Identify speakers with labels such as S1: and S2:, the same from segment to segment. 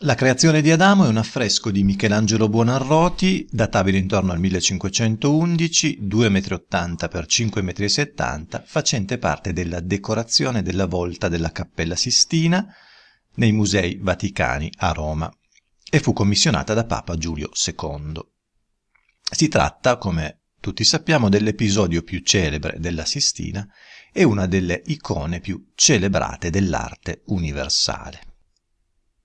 S1: La creazione di Adamo è un affresco di Michelangelo Buonarroti, databile intorno al 1511, 2,80 m x 5,70 m, facente parte della decorazione della volta della Cappella Sistina nei Musei Vaticani a Roma e fu commissionata da Papa Giulio II. Si tratta, come tutti sappiamo, dell'episodio più celebre della Sistina e una delle icone più celebrate dell'arte universale.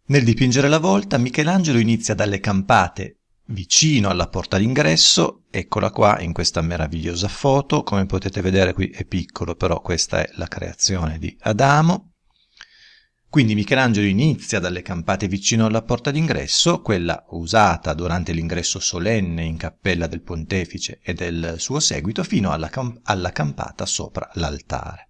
S1: Nel dipingere la volta Michelangelo inizia dalle campate vicino alla porta d'ingresso, eccola qua in questa meravigliosa foto, come potete vedere qui è piccolo però questa è la creazione di Adamo. Quindi Michelangelo inizia dalle campate vicino alla porta d'ingresso, quella usata durante l'ingresso solenne in cappella del pontefice e del suo seguito, fino alla, camp alla campata sopra l'altare.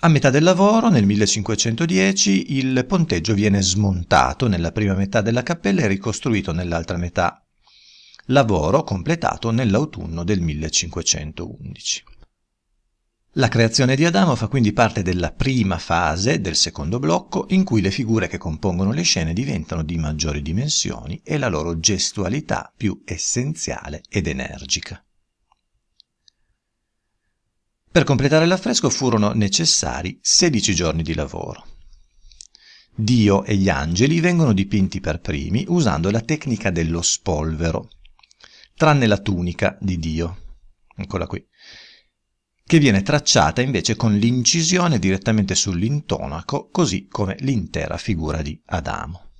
S1: A metà del lavoro, nel 1510, il ponteggio viene smontato nella prima metà della cappella e ricostruito nell'altra metà, lavoro completato nell'autunno del 1511. La creazione di Adamo fa quindi parte della prima fase del secondo blocco in cui le figure che compongono le scene diventano di maggiori dimensioni e la loro gestualità più essenziale ed energica. Per completare l'affresco furono necessari 16 giorni di lavoro. Dio e gli angeli vengono dipinti per primi usando la tecnica dello spolvero, tranne la tunica di Dio, eccola qui, che viene tracciata invece con l'incisione direttamente sull'intonaco, così come l'intera figura di Adamo.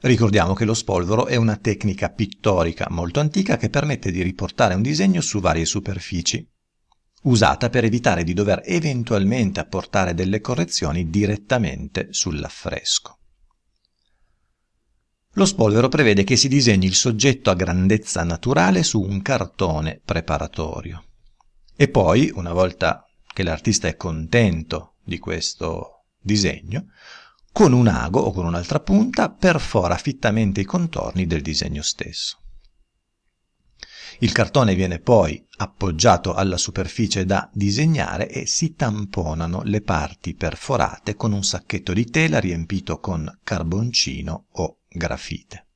S1: Ricordiamo che lo spolvero è una tecnica pittorica molto antica che permette di riportare un disegno su varie superfici, usata per evitare di dover eventualmente apportare delle correzioni direttamente sull'affresco. Lo spolvero prevede che si disegni il soggetto a grandezza naturale su un cartone preparatorio. E poi, una volta che l'artista è contento di questo disegno, con un ago o con un'altra punta perfora fittamente i contorni del disegno stesso. Il cartone viene poi appoggiato alla superficie da disegnare e si tamponano le parti perforate con un sacchetto di tela riempito con carboncino o grafite.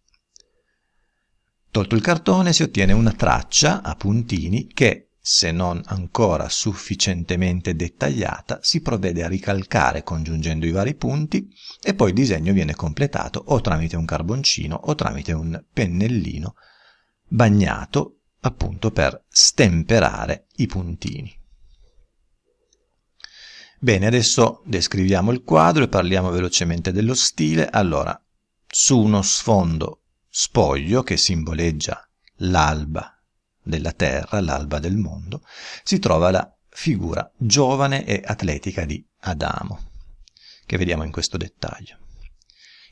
S1: Tolto il cartone si ottiene una traccia a puntini che, se non ancora sufficientemente dettagliata, si provvede a ricalcare congiungendo i vari punti e poi il disegno viene completato o tramite un carboncino o tramite un pennellino bagnato appunto per stemperare i puntini. Bene, adesso descriviamo il quadro e parliamo velocemente dello stile. Allora, su uno sfondo spoglio che simboleggia l'alba della terra, l'alba del mondo, si trova la figura giovane e atletica di Adamo, che vediamo in questo dettaglio,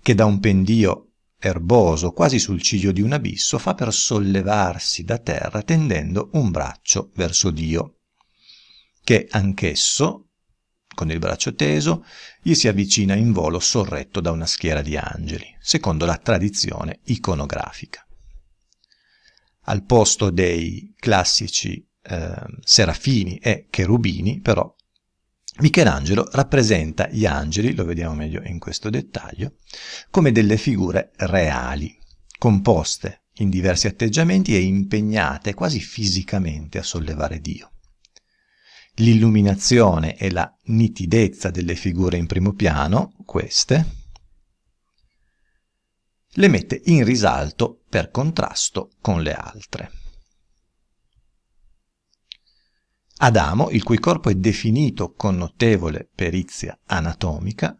S1: che da un pendio erboso, quasi sul ciglio di un abisso, fa per sollevarsi da terra tendendo un braccio verso Dio, che anch'esso, con il braccio teso, gli si avvicina in volo sorretto da una schiera di angeli, secondo la tradizione iconografica. Al posto dei classici eh, serafini e cherubini, però, Michelangelo rappresenta gli angeli, lo vediamo meglio in questo dettaglio, come delle figure reali, composte in diversi atteggiamenti e impegnate quasi fisicamente a sollevare Dio. L'illuminazione e la nitidezza delle figure in primo piano, queste, le mette in risalto per contrasto con le altre. Adamo, il cui corpo è definito con notevole perizia anatomica,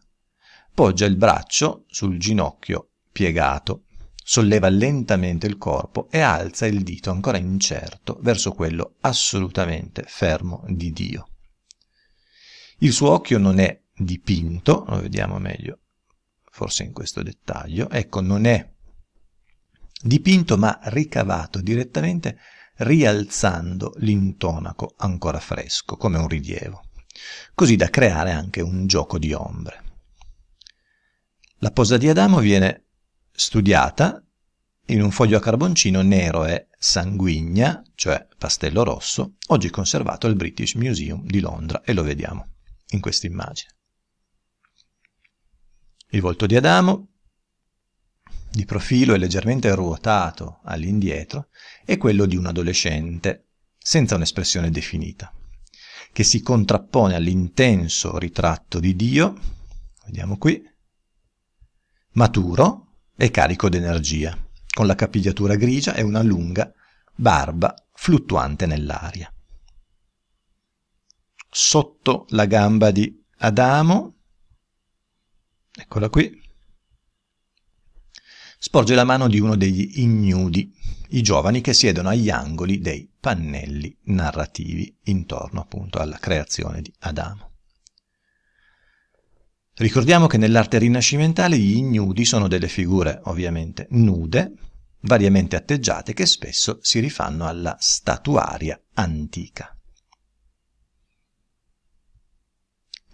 S1: poggia il braccio sul ginocchio piegato, solleva lentamente il corpo e alza il dito ancora incerto verso quello assolutamente fermo di Dio. Il suo occhio non è dipinto, lo vediamo meglio forse in questo dettaglio, ecco, non è dipinto ma ricavato direttamente rialzando l'intonaco ancora fresco, come un rilievo, così da creare anche un gioco di ombre. La posa di Adamo viene studiata in un foglio a carboncino nero e sanguigna, cioè pastello rosso, oggi conservato al British Museum di Londra e lo vediamo in questa immagine. Il volto di Adamo, di profilo e leggermente ruotato all'indietro è quello di un adolescente, senza un'espressione definita, che si contrappone all'intenso ritratto di Dio, vediamo qui, maturo e carico d'energia, con la capigliatura grigia e una lunga barba fluttuante nell'aria. Sotto la gamba di Adamo, eccola qui, sporge la mano di uno degli ignudi, i giovani che siedono agli angoli dei pannelli narrativi intorno appunto alla creazione di Adamo. Ricordiamo che nell'arte rinascimentale gli ignudi sono delle figure ovviamente nude, variamente atteggiate, che spesso si rifanno alla statuaria antica.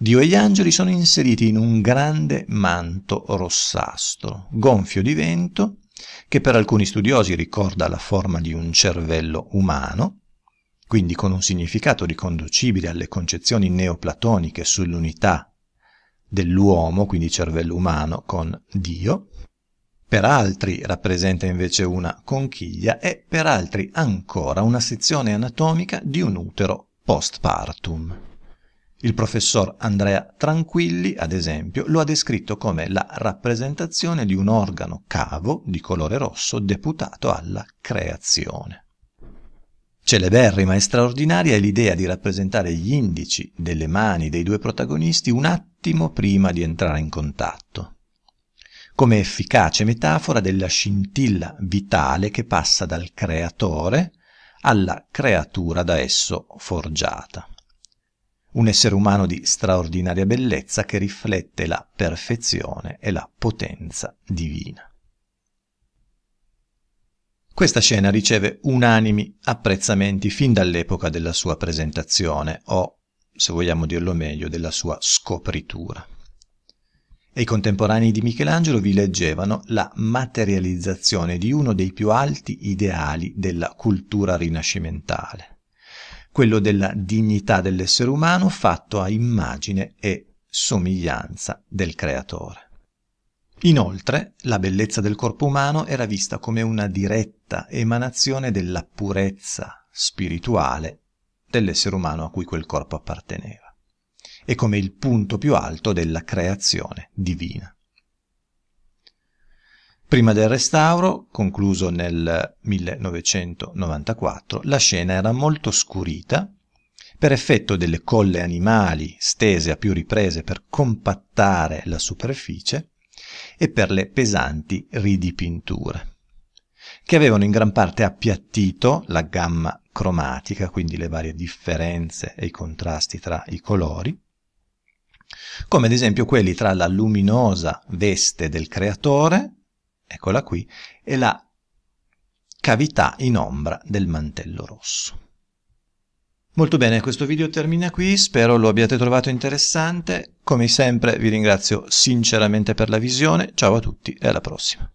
S1: Dio e gli angeli sono inseriti in un grande manto rossastro, gonfio di vento, che per alcuni studiosi ricorda la forma di un cervello umano, quindi con un significato riconducibile alle concezioni neoplatoniche sull'unità dell'uomo, quindi cervello umano, con Dio, per altri rappresenta invece una conchiglia e per altri ancora una sezione anatomica di un utero postpartum. Il professor Andrea Tranquilli, ad esempio, lo ha descritto come la rappresentazione di un organo cavo di colore rosso deputato alla creazione. Celeberrima e straordinaria è l'idea di rappresentare gli indici delle mani dei due protagonisti un attimo prima di entrare in contatto, come efficace metafora della scintilla vitale che passa dal creatore alla creatura da esso forgiata un essere umano di straordinaria bellezza che riflette la perfezione e la potenza divina. Questa scena riceve unanimi apprezzamenti fin dall'epoca della sua presentazione o, se vogliamo dirlo meglio, della sua scopritura. E i contemporanei di Michelangelo vi leggevano la materializzazione di uno dei più alti ideali della cultura rinascimentale quello della dignità dell'essere umano fatto a immagine e somiglianza del creatore. Inoltre, la bellezza del corpo umano era vista come una diretta emanazione della purezza spirituale dell'essere umano a cui quel corpo apparteneva e come il punto più alto della creazione divina. Prima del restauro, concluso nel 1994, la scena era molto scurita per effetto delle colle animali stese a più riprese per compattare la superficie e per le pesanti ridipinture, che avevano in gran parte appiattito la gamma cromatica, quindi le varie differenze e i contrasti tra i colori, come ad esempio quelli tra la luminosa veste del creatore eccola qui, è la cavità in ombra del mantello rosso. Molto bene, questo video termina qui, spero lo abbiate trovato interessante, come sempre vi ringrazio sinceramente per la visione, ciao a tutti e alla prossima.